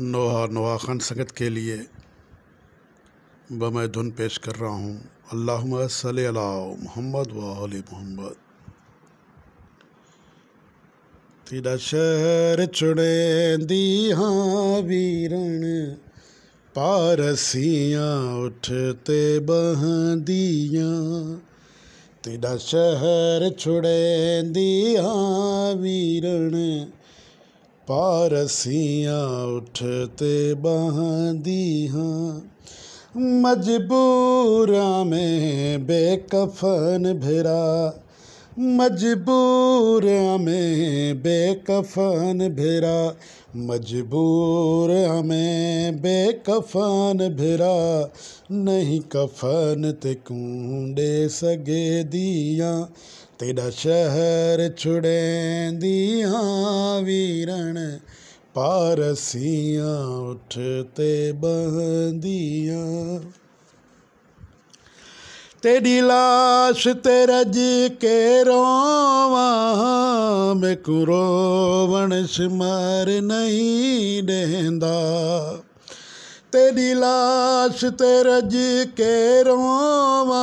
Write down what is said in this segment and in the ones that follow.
नोहा नोहा खान संगत के लिए बम धुन पेश कर रहा हूँ अल्लाह सल मोहम्मद वाल मोहम्मद तेरा शहर चुने दी हाँ वीरण पारसियाँ उठते बहदियाँ तेरा शहर छुड़े दी हाँ वीरण पारसियाँ उठते बहदी हाँ मजबूर में बेकफन भिरा मजबूर में बेकफन भिरा मजबूर में बेकफन भिरा नहीं कफन ते कूडे सगे दिया तेरा शहर छुड़ेंदियाँ वीरण पारसियाँ उठते बहदियाँ तेरी लाश तेरा के रोवा में कुरोवण सिमर नहीं देंदा तेरी लाश तेरज के रोवा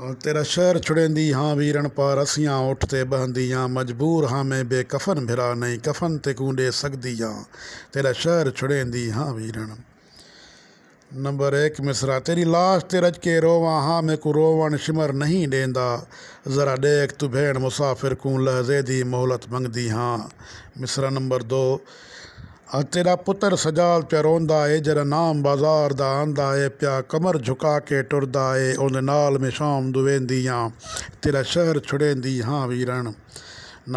तेरा शहर छुड़ेंदी हाँ वीरन पा रसियां उठते बहंदी हाँ मजबूर हाँ मैं बेकफन भिरा नहीं कफन ते कूडे हाँ तेरा शहर छुड़ेंदी हाँ वीरन नंबर एक मिसरा तेरी लाश ते रज के रोवा हाँ मैं को रोवण शिमर नहीं देंदा ज़रा देख तू भेण मुसाफिर कू लहजे दी मोहलत मंगदी हाँ मिसरा नंबर दो पुत्र सजाल प्या ਪਿਆ है जरा नाम बाजार दा आंदा है प्या कमर झुका के ਕੇ है ਏ नाल में शाम दुवेंदी हाँ तेरा शहर छुड़ेंदी हाँ वीरन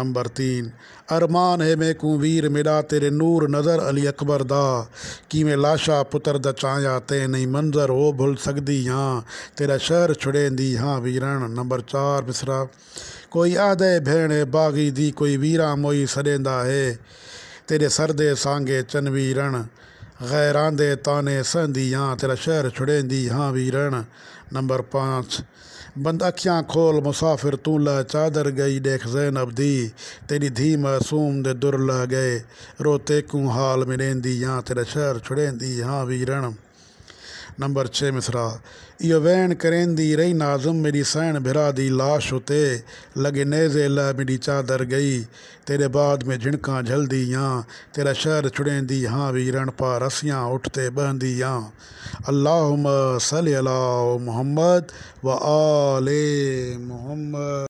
नंबर तीन अरमान है मैं कू वीर मेरा तेरे नूर नज़र अली अकबर दा कि मैं लाशा पुत्र द चाया ते नहीं मंजर हो भूल सकदी हाँ तेरा शहर छुड़ेंदी हाँ वीरण नंबर चार मिसरा कोई आदे भेण है बागी दी कोई वीरा मोई सड़ेंदा है तेरे सर दे सांगे चन वीरण गैरान दे ताने सहदी हाँ तेरा शहर छुड़ेंदी यहाँ वीरण नंबर पाँच बंद अखियाँ खोल मुसाफिर तू ल चादर गई देख जैनब दी तेरी धी मासूम दे दुर ल गए रोते कू हाल मिलेंदी हाँ तेरा शहर छुड़ेंदी यहाँ वीरण नंबर छः मिसरा यो वेण करेंदी रही नाज़ुम मेरी सहन भिरा दी लाश उते लगे नेज़े ला मेरी चादर गई तेरे बाद में झिणका झलदी या तेरा शहर दी हाँ वीरण पा रसियाँ उठते बहंदी यहाँ अल्लाह सल अला मोहम्मद व आले मोहम्मद